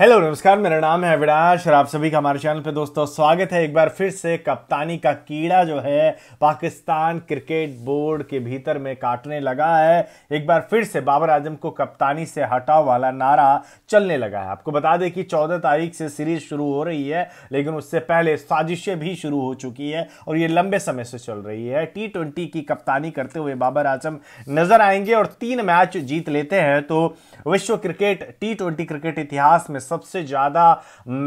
hello नमस्कार मेरा नाम है अविनाश और आप सभी का हमारे चैनल पे दोस्तों स्वागत है एक बार फिर से कप्तानी का कीड़ा जो है पाकिस्तान क्रिकेट बोर्ड के भीतर में काटने लगा है एक बार फिर से बाबर आजम को कप्तानी से हटाओ वाला नारा चलने लगा है आपको बता दें कि 14 तारीख से सीरीज शुरू हो रही है लेकिन उससे पहले साजिशें भी शुरू हो चुकी है और ये लंबे समय से चल रही है टी की कप्तानी करते हुए बाबर आजम नजर आएंगे और तीन मैच जीत लेते हैं तो विश्व क्रिकेट टी क्रिकेट इतिहास में सबसे ज़्यादा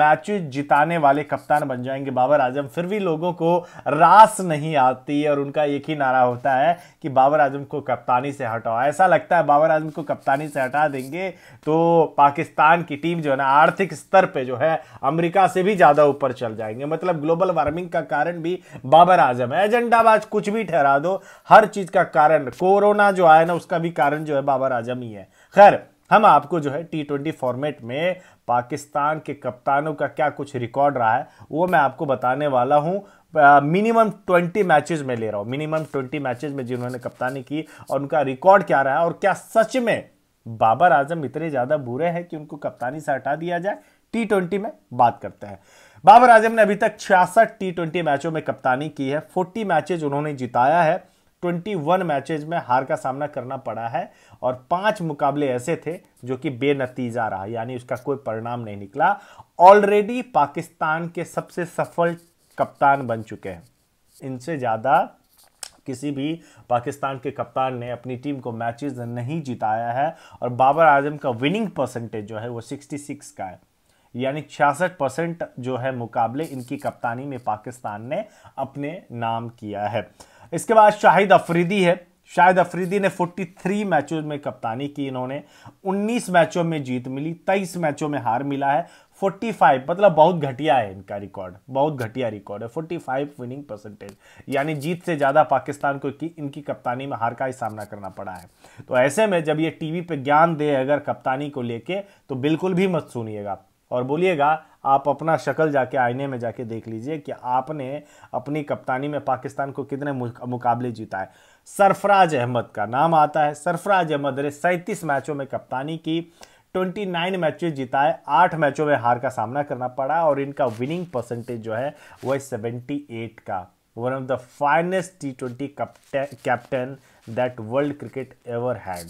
मैच जिताने वाले कप्तान बन जाएंगे बाबर आजम फिर भी लोगों को रास नहीं आती और उनका एक ही नारा होता है कि बाबर आजम को कप्तानी से हटाओ ऐसा लगता है बाबर आजम को कप्तानी से हटा देंगे तो पाकिस्तान की टीम जो है ना आर्थिक स्तर पर जो है अमरीका से भी ज़्यादा ऊपर चल जाएंगे मतलब ग्लोबल वार्मिंग का कारण भी बाबर आजम है एजेंडाबाज कुछ भी ठहरा दो हर चीज़ का कारण कोरोना जो आया ना उसका भी कारण जो है बाबर आजम ही है खैर हम आपको जो है टी ट्वेंटी फॉर्मेट में पाकिस्तान के कप्तानों का क्या कुछ रिकॉर्ड रहा है वो मैं आपको बताने वाला हूँ मिनिमम ट्वेंटी मैचेस में ले रहा हूँ मिनिमम ट्वेंटी मैचेस में जिन्होंने कप्तानी की और उनका रिकॉर्ड क्या रहा है और क्या सच में बाबर आजम इतने ज़्यादा बुरे हैं कि उनको कप्तानी से हटा दिया जाए टी ट्वेंटी में बात करते हैं बाबर आजम ने अभी तक छियासठ टी ट्वेंटी मैचों में कप्तानी की है फोर्टी मैचेज उन्होंने जिताया है 21 मैचेज में हार का सामना करना पड़ा है और पांच मुकाबले ऐसे थे जो कि बेनतीजा रहा यानी उसका कोई परिणाम नहीं निकला ऑलरेडी पाकिस्तान के सबसे सफल कप्तान बन चुके हैं इनसे ज़्यादा किसी भी पाकिस्तान के कप्तान ने अपनी टीम को मैचेस नहीं जिताया है और बाबर आजम का विनिंग परसेंटेज जो है वो 66 का है यानी छियासठ परसेंट जो है मुकाबले इनकी कप्तानी में पाकिस्तान ने अपने नाम किया है इसके बाद शाहिद अफरीदी है शाहिद अफरीदी ने 43 मैचों में कप्तानी की इन्होंने 19 मैचों में जीत मिली 23 मैचों में हार मिला है 45 मतलब बहुत घटिया है इनका रिकॉर्ड बहुत घटिया रिकॉर्ड है 45 विनिंग परसेंटेज यानी जीत से ज़्यादा पाकिस्तान को की, इनकी कप्तानी में हार का ही सामना करना पड़ा है तो ऐसे में जब ये टीवी पे ज्ञान दे अगर कप्तानी को लेके तो बिल्कुल भी मत सुनिएगा और बोलिएगा आप अपना शक्ल जाके आईने में जाके देख लीजिए कि आपने अपनी कप्तानी में पाकिस्तान को कितने मुकाबले जीता है सरफराज अहमद का नाम आता है सरफराज अहमद ने सैंतीस मैचों में कप्तानी की 29 मैचेस जिताए आठ मैचों में हार का सामना करना पड़ा और इनका विनिंग परसेंटेज जो है वह सेवेंटी एट का one of the finest T twenty captain that world cricket ever had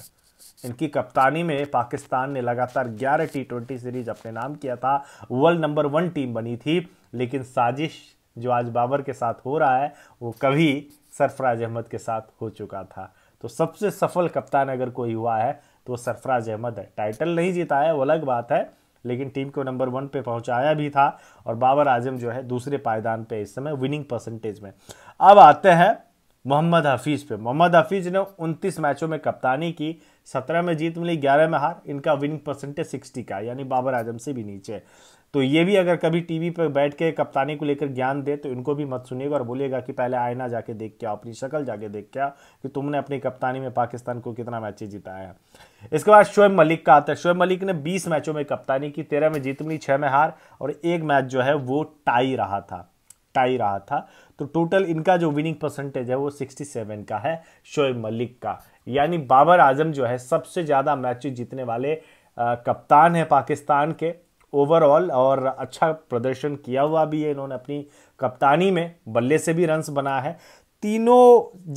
इनकी कप्तानी में पाकिस्तान ने लगातार 11 टी ट्वेंटी सीरीज अपने नाम किया था वर्ल्ड नंबर वन टीम बनी थी लेकिन साजिश जो आज बाबर के साथ हो रहा है वो कभी सरफराज अहमद के साथ हो चुका था तो सबसे सफल कप्तान अगर कोई हुआ है तो वो सरफराज अहमद है टाइटल नहीं जीता है वो अलग बात है लेकिन टीम को नंबर वन पे पहुंचाया भी था और बाबर आजम जो है दूसरे पायदान पे इस समय विनिंग परसेंटेज में अब आते हैं मोहम्मद हफीज़ पे मोहम्मद हफीज़ ने 29 मैचों में कप्तानी की 17 में जीत मिली 11 में हार इनका विनिंग परसेंटेज 60 का यानी बाबर आजम से भी नीचे तो ये भी अगर कभी टीवी पर बैठ के कप्तानी को लेकर ज्ञान दे तो इनको भी मत सुनिएगा और बोलिएगा कि पहले आईना जाके देख क्या अपनी शक्ल जाके देख क्या कि तुमने अपनी कप्तानी में पाकिस्तान को कितना मैच जिताया इसके बाद शोएब मलिक का आता है शोएब मलिक ने 20 मैचों में कप्तानी की 13 में जीत मिली 6 में हार और एक मैच जो है वो टाई रहा था टाई रहा था तो टोटल इनका जो विनिंग परसेंटेज है वो 67 का है शोएब मलिक का यानी बाबर आजम जो है सबसे ज़्यादा मैच जीतने वाले कप्तान हैं पाकिस्तान के ओवरऑल और अच्छा प्रदर्शन किया हुआ भी है इन्होंने अपनी कप्तानी में बल्ले से भी रन्स बनाया है तीनों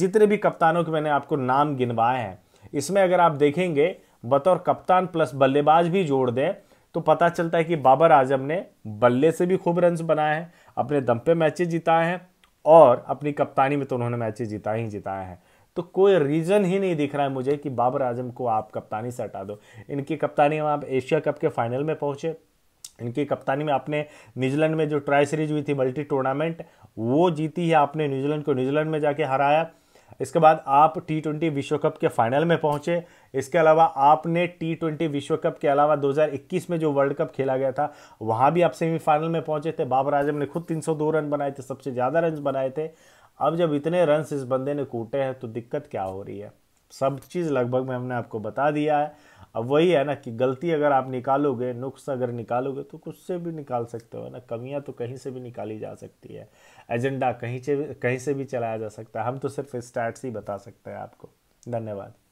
जितने भी कप्तानों के मैंने आपको नाम गिनवाए हैं इसमें अगर आप देखेंगे बतौर कप्तान प्लस बल्लेबाज भी जोड़ दें तो पता चलता है कि बाबर आजम ने बल्ले से भी खूब रन्स बनाए हैं अपने दम पे मैचेज जिताए हैं और अपनी कप्तानी में तो उन्होंने मैचेज जिता ही जिताए हैं तो कोई रीज़न ही नहीं दिख रहा है मुझे कि बाबर आजम को आप कप्तानी से हटा दो इनकी कप्तानी में आप एशिया कप के फाइनल में पहुँचे इनकी कप्तानी में आपने न्यूजीलैंड में जो ट्राई सीरीज हुई थी मल्टी टूर्नामेंट वो जीती है आपने न्यूजीलैंड को न्यूजीलैंड में जाके हराया इसके बाद आप टी ट्वेंटी विश्व कप के फाइनल में पहुंचे इसके अलावा आपने टी ट्वेंटी विश्व कप के अलावा 2021 में जो वर्ल्ड कप खेला गया था वहाँ भी आप सेमीफाइनल में पहुंचे थे बाबर आजम ने खुद 302 रन बनाए थे सबसे ज़्यादा रन बनाए थे अब जब इतने रन इस बंदे ने कूटे हैं तो दिक्कत क्या हो रही है सब चीज़ लगभग में हमने आपको बता दिया है अब वही है ना कि गलती अगर आप निकालोगे नुक्स अगर निकालोगे तो कुछ से भी निकाल सकते हो ना कमियां तो कहीं से भी निकाली जा सकती है एजेंडा कहीं से कहीं से भी चलाया जा सकता है हम तो सिर्फ स्टैट्स ही बता सकते हैं आपको धन्यवाद